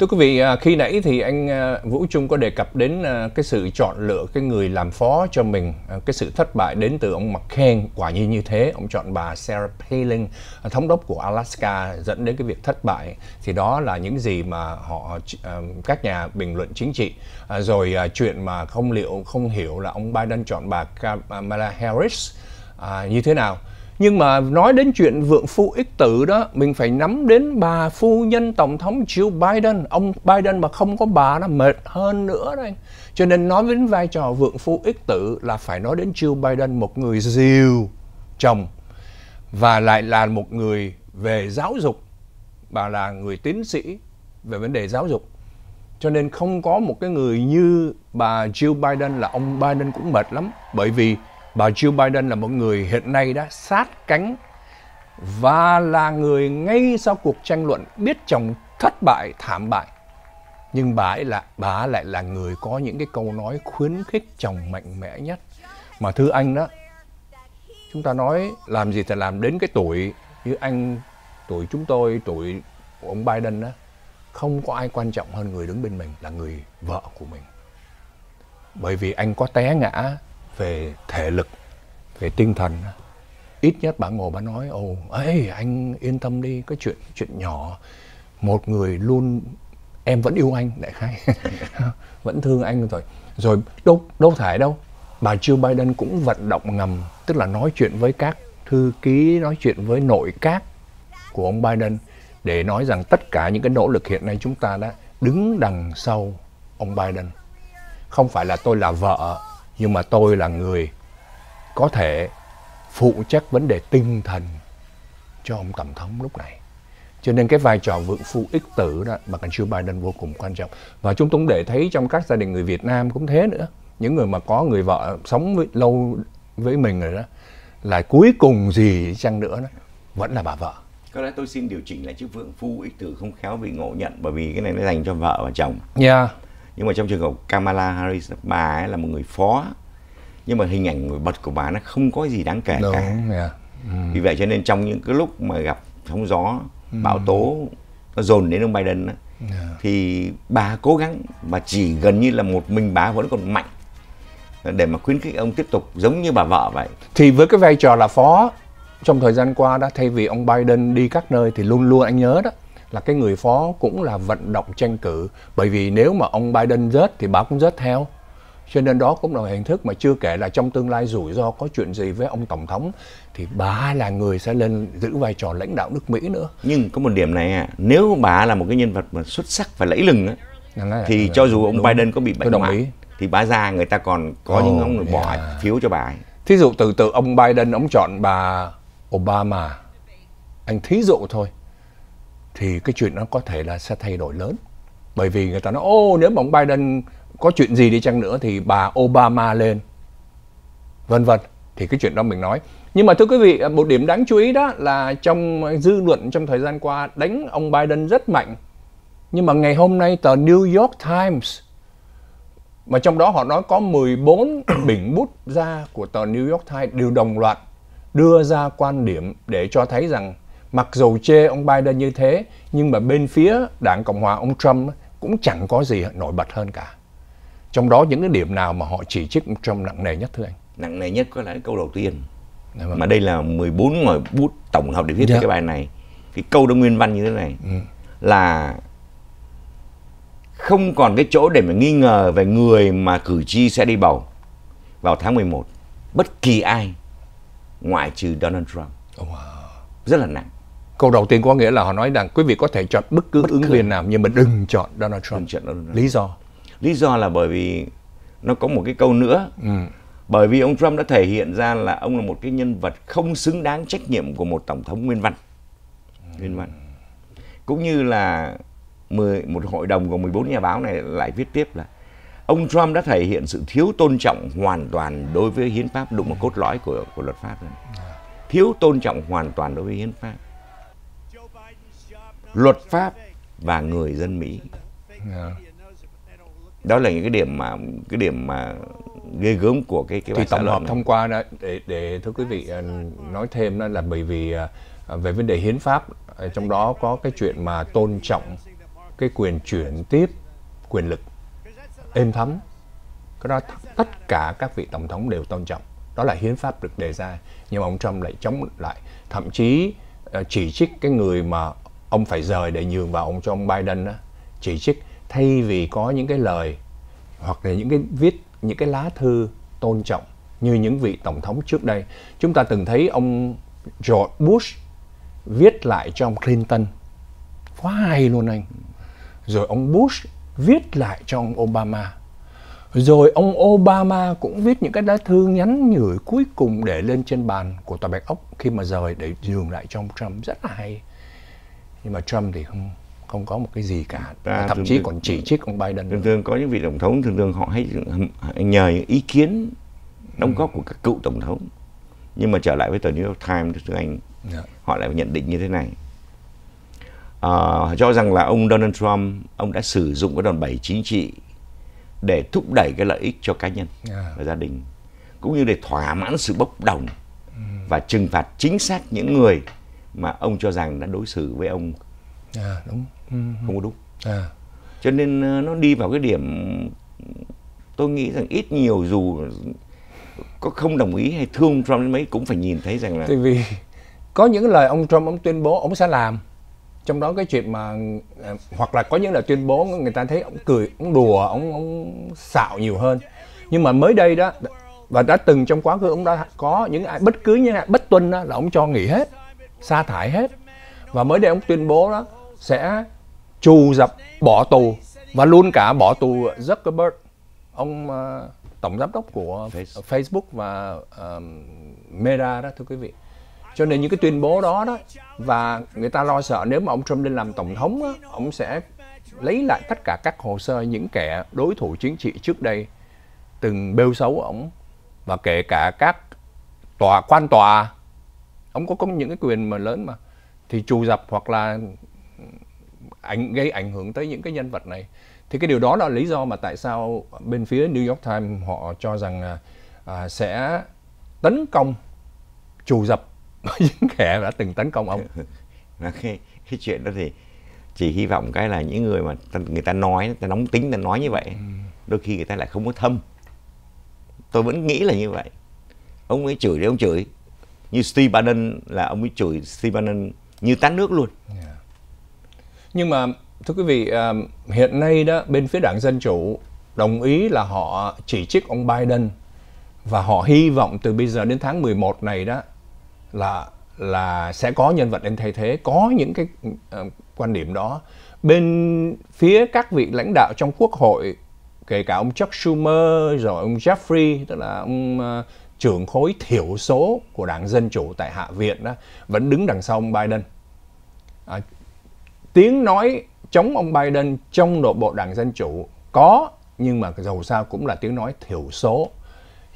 Thưa quý vị, à, khi nãy thì anh à, Vũ Trung có đề cập đến à, cái sự chọn lựa cái người làm phó cho mình, cái sự thất bại đến từ ông McCain, quả nhiên như thế, ông chọn bà Sarah Palin, thống đốc của Alaska dẫn đến cái việc thất bại thì đó là những gì mà họ các nhà bình luận chính trị rồi chuyện mà không liệu không hiểu là ông Biden chọn bà Kamala Harris như thế nào nhưng mà nói đến chuyện vượng phu ích tử đó mình phải nắm đến bà phu nhân tổng thống Joe Biden ông Biden mà không có bà là mệt hơn nữa đây cho nên nói đến vai trò vượng phu ích tử là phải nói đến Joe Biden một người diều chồng và lại là một người về giáo dục bà là người tiến sĩ về vấn đề giáo dục cho nên không có một cái người như bà Jill Biden là ông Biden cũng mệt lắm bởi vì bà Jill Biden là một người hiện nay đã sát cánh và là người ngay sau cuộc tranh luận biết chồng thất bại thảm bại nhưng bà ấy là bà lại là người có những cái câu nói khuyến khích chồng mạnh mẽ nhất mà thưa anh đó chúng ta nói làm gì thì làm đến cái tuổi như anh tuổi chúng tôi tuổi của ông Biden đó không có ai quan trọng hơn người đứng bên mình là người vợ của mình bởi vì anh có té ngã về thể lực về tinh thần ít nhất bà ngồi bà nói ồ ấy anh yên tâm đi cái chuyện chuyện nhỏ một người luôn em vẫn yêu anh đại khái vẫn thương anh rồi rồi đâu đâu thải đâu bà Jill Biden cũng vận động ngầm tức là nói chuyện với các thư ký nói chuyện với nội các của ông Biden để nói rằng tất cả những cái nỗ lực hiện nay chúng ta đã đứng đằng sau ông Biden không phải là tôi là vợ nhưng mà tôi là người có thể phụ trách vấn đề tinh thần cho ông tổng thống lúc này cho nên cái vai trò vượng phu ích tử đó mà cần siêu Biden vô cùng quan trọng và chúng tôi để thấy trong các gia đình người Việt Nam cũng thế nữa những người mà có người vợ sống với, lâu với mình rồi đó là cuối cùng gì chăng nữa đó, vẫn là bà vợ có lẽ tôi xin điều chỉnh là chữ vượng phu ích tử không khéo bị ngộ nhận bởi vì cái này nó dành cho vợ và chồng yeah dạ nhưng mà trong trường hợp Kamala Harris bà ấy là một người phó nhưng mà hình ảnh nổi bật của bà nó không có gì đáng kể Đúng, cả yeah. Dạ. ừ. vì vậy cho nên trong những cái lúc mà gặp sóng gió ừ. bão tố nó dồn đến ông Biden yeah. Dạ. thì bà cố gắng và chỉ gần như là một mình bà vẫn còn mạnh để mà khuyến khích ông tiếp tục giống như bà vợ vậy thì với cái vai trò là phó trong thời gian qua đó thay vì ông Biden đi các nơi thì luôn luôn anh nhớ đó là cái người phó cũng là vận động tranh cử bởi vì nếu mà ông Biden rớt thì báo cũng rớt theo cho nên đó cũng là hình thức mà chưa kể là trong tương lai rủi ro có chuyện gì với ông tổng thống thì bà là người sẽ lên giữ vai trò lãnh đạo nước Mỹ nữa nhưng có một điểm này à, nếu bà là một cái nhân vật mà xuất sắc và lẫy lừng á thì là, cho dù ông đúng, Biden có bị bệnh đồng ý. thì bà ra người ta còn có oh, những ông yeah. bỏ phiếu cho bà ấy. Thí dụ từ từ ông Biden ông chọn bà Obama. Anh thí dụ thôi thì cái chuyện nó có thể là sẽ thay đổi lớn bởi vì người ta nói ô nếu mà ông Biden có chuyện gì đi chăng nữa thì bà Obama lên vân vân thì cái chuyện đó mình nói nhưng mà thưa quý vị một điểm đáng chú ý đó là trong dư luận trong thời gian qua đánh ông Biden rất mạnh nhưng mà ngày hôm nay tờ New York Times mà trong đó họ nói có 14 bình bút ra của tờ New York Times đều đồng loạt đưa ra quan điểm để cho thấy rằng mặc dù chê ông Biden như thế nhưng mà bên phía đảng Cộng hòa ông Trump cũng chẳng có gì nổi bật hơn cả. Trong đó những cái điểm nào mà họ chỉ trích ông Trump nặng nề nhất thưa anh? Nặng nề nhất có lẽ câu đầu tiên. Dạ vâng. Mà đây là 14 ngòi bút tổng hợp để viết yeah. Dạ. cái bài này. Cái câu đó nguyên văn như thế này ừ. là không còn cái chỗ để mà nghi ngờ về người mà cử tri sẽ đi bầu vào tháng 11. Bất kỳ ai ngoại trừ Donald Trump. Oh, wow. Rất là nặng Câu đầu tiên có nghĩa là họ nói rằng quý vị có thể chọn bất cứ bất ứng viên nào nhưng mà đừng chọn Donald Trump. Đừng chọn Donald Lý do? Lý do là bởi vì nó có một cái câu nữa. Ừ. Bởi vì ông Trump đã thể hiện ra là ông là một cái nhân vật không xứng đáng trách nhiệm của một tổng thống nguyên văn. Ừ. Nguyên văn. Cũng như là 10, một hội đồng gồm 14 nhà báo này lại viết tiếp là ông Trump đã thể hiện sự thiếu tôn trọng hoàn toàn đối với hiến pháp đụng một cốt lõi của của luật pháp ừ. thiếu tôn trọng hoàn toàn đối với hiến pháp luật pháp và người dân Mỹ. Dạ. Đó là những cái điểm mà cái điểm mà ghê gớm của cái cái thì tổng hợp thông qua đó để để thưa quý vị à, nói thêm đó là bởi vì à, à, về vấn đề hiến pháp trong đó có cái chuyện mà tôn trọng cái quyền chuyển tiếp quyền lực êm thấm cái đó tất cả các vị tổng thống đều tôn trọng đó là hiến pháp được đề ra nhưng mà ông Trump lại chống lại thậm chí chỉ trích cái người mà ông phải rời để nhường vào ông cho ông Biden đó, chỉ trích thay vì có những cái lời hoặc là những cái viết những cái lá thư tôn trọng như những vị tổng thống trước đây. Chúng ta từng thấy ông George Bush viết lại cho ông Clinton. Quá hay luôn anh. Rồi ông Bush viết lại cho ông Obama. Rồi ông Obama cũng viết những cái lá thư nhắn nhủi cuối cùng để lên trên bàn của Tòa Bạch Ốc khi mà rời để dường lại cho ông Trump rất là hay nhưng mà Trump thì không không có một cái gì cả à, thậm chí còn chỉ trích ông Biden thường thường có những vị tổng thống thường thường họ hay nhờ ý kiến đóng góp ừ. của các cựu tổng thống nhưng mà trở lại với tờ New York Times thưa anh yeah. Dạ. họ lại nhận định như thế này à, cho rằng là ông Donald Trump ông đã sử dụng cái đòn bẩy chính trị để thúc đẩy cái lợi ích cho cá nhân yeah. Dạ. và gia đình cũng như để thỏa mãn sự bốc đồng ừ. và trừng phạt chính xác những người mà ông cho rằng đã đối xử với ông à, đúng ừ, ừ. không có đúng à. cho nên ờ, nó đi vào cái điểm tôi nghĩ rằng ít nhiều dù có không đồng ý hay thương Trump đến mấy cũng phải nhìn thấy rằng là tại vì có những lời ông Trump ông tuyên bố ông sẽ làm trong đó cái chuyện mà ờ, hoặc là có những lời tuyên bố người ta thấy ông cười ông đùa ông ông xạo nhiều hơn nhưng mà mới đây đó và đã từng trong quá khứ ông đã có những ai bất cứ những ai bất tuân đó là ông cho nghỉ hết sa thải hết và mới đây ông tuyên bố đó sẽ trù dập bỏ tù và luôn cả bỏ tù Zuckerberg ông uh, tổng giám đốc của Facebook và uh, Meta đó thưa quý vị cho nên những cái tuyên bố đó đó và người ta lo sợ nếu mà ông Trump lên làm tổng thống đó, ông sẽ lấy lại tất cả các hồ sơ những kẻ đối thủ chính trị trước đây từng bêu xấu ông và kể cả các tòa quan tòa ông có có những cái quyền mà lớn mà thì trù dập hoặc là ảnh gây ảnh hưởng tới những cái nhân vật này thì cái điều đó là lý do mà tại sao bên phía New York Times họ cho rằng là à, sẽ tấn công trù dập những kẻ đã từng tấn công ông cái, cái chuyện đó thì chỉ hy vọng cái là những người mà người ta nói người ta nóng tính người ta nói như vậy ừ. đôi khi người ta lại không có thâm tôi vẫn nghĩ là như vậy ông ấy chửi thì ông chửi như Steve Bannon là ông ấy chửi Steve Bannon như tát nước luôn. Dạ. Nhưng mà thưa quý vị, à, hiện nay đó bên phía đảng Dân Chủ đồng ý là họ chỉ trích ông Biden và họ hy vọng từ bây giờ đến tháng 11 này đó là là sẽ có nhân vật lên thay thế, có những cái uh, quan điểm đó. Bên phía các vị lãnh đạo trong quốc hội kể cả ông Chuck Schumer rồi ông Jeffrey tức là ông uh, trưởng khối thiểu số của đảng Dân Chủ tại Hạ Viện đó, vẫn đứng đằng sau ông Biden. À, tiếng nói chống ông Biden trong nội bộ đảng Dân Chủ có, nhưng mà dầu sao cũng là tiếng nói thiểu số.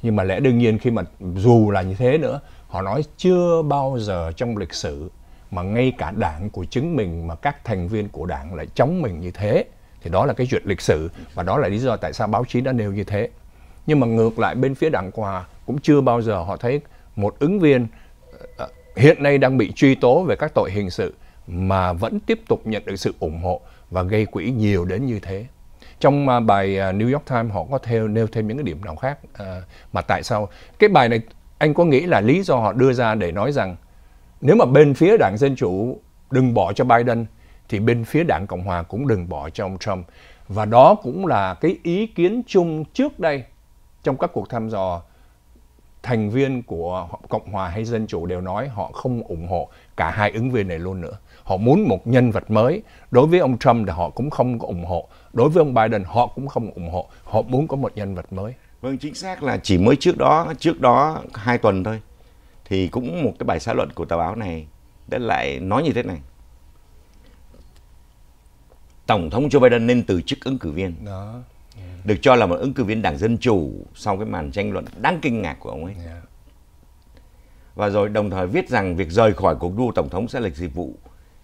Nhưng mà lẽ đương nhiên khi mà dù là như thế nữa, họ nói chưa bao giờ trong lịch sử mà ngay cả đảng của chính mình mà các thành viên của đảng lại chống mình như thế. Thì đó là cái chuyện lịch sử và đó là lý do tại sao báo chí đã nêu như thế. Nhưng mà ngược lại bên phía đảng Hòa cũng chưa bao giờ họ thấy một ứng viên ờ, hiện nay đang bị truy tố về các tội hình sự mà vẫn tiếp tục nhận được sự ủng hộ và gây quỹ nhiều đến như thế. Trong à, bài à, New York Times họ có theo nêu thêm những cái điểm nào khác ờ, mà tại sao cái bài này anh có nghĩ là lý do họ đưa ra để nói rằng nếu mà bên phía đảng dân chủ đừng bỏ cho Biden thì bên phía đảng Cộng hòa cũng đừng bỏ cho ông Trump và đó cũng là cái ý kiến chung trước đây trong các cuộc thăm dò thành viên của Cộng hòa hay Dân chủ đều nói họ không ủng hộ cả hai ứng viên này luôn nữa. Họ muốn một nhân vật mới. Đối với ông Trump thì họ cũng không có ủng hộ. Đối với ông Biden họ cũng không ủng hộ. Họ muốn có một nhân vật mới. Vâng, chính xác là chỉ mới trước đó, trước đó hai tuần thôi. Thì cũng một cái bài xã luận của tờ báo này đã lại nói như thế này. Tổng thống Joe Biden nên từ chức ứng cử viên. Đó được cho là một ứng cử viên đảng dân chủ sau cái màn tranh luận đáng kinh ngạc của ông ấy và rồi đồng thời viết rằng việc rời khỏi cuộc đua tổng thống sẽ là dịch vụ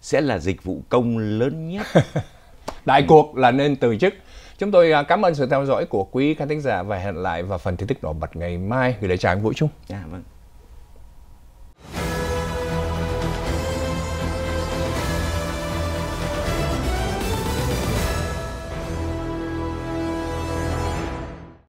sẽ là dịch vụ công lớn nhất đại cuộc là nên từ chức chúng tôi à, cảm ơn sự theo dõi của quý khán thính giả và hẹn lại vào phần tin tức nổi bật ngày mai gửi lời chào anh vũ trung yeah, dạ, vâng.